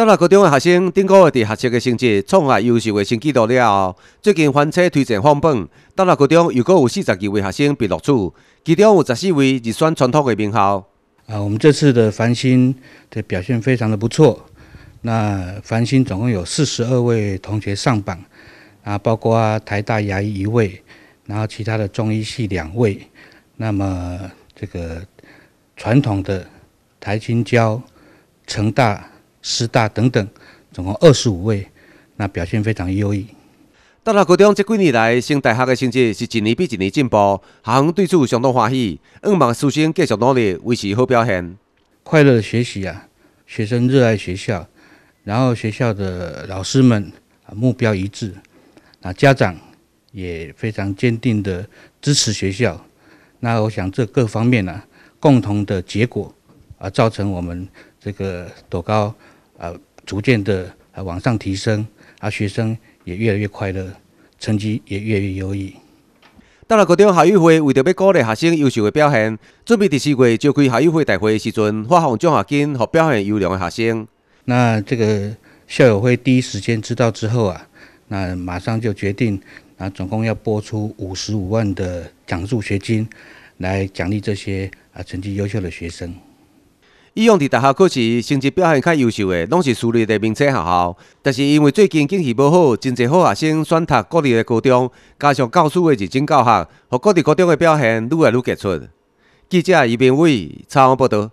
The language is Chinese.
到了高中的学生，顶个月在学习的成绩创下优秀的成绩纪录了后，最近翻车推荐放榜，到了高中又果有四十几位学生被录取，其中有十四位是选传统的名校。啊，我们这次的繁星的表现非常的不错，那繁星总共有四十二位同学上榜，啊，包括台大牙医一位，然后其他的中医系两位，那么这个传统的台青交成大。师大等等，总共二十五位，那表现非常优异。到了高中，这几年来升大学的成绩是一年比一年进步，校方对此相当欢喜，希望师生继续努力，维持好表现。快乐学习啊，学生热爱学校，然后学校的老师们啊目标一致，那家长也非常坚定的支持学校。那我想这各方面呢，共同的结果。而造成我们这个多高啊，逐渐的啊往上提升，而学生也越来越快乐，成绩也越来越优异。到了高中校友会，为着要鼓励学生优秀的表现，准备第四季召开校运会大会的时阵，发放奖学金和表现优良的学生。那这个校友会第一时间知道之后啊，那马上就决定啊，总共要拨出五十五万的奖助学金，来奖励这些啊成绩优秀的学生。以往伫大学考试成绩表现较优秀的，拢是私立的名车学校，但是因为最近经济无好，真侪好学生选读国立的高中，加上教师的认真教学，互国立高中的表现愈来愈杰出。记者余明伟采访报道。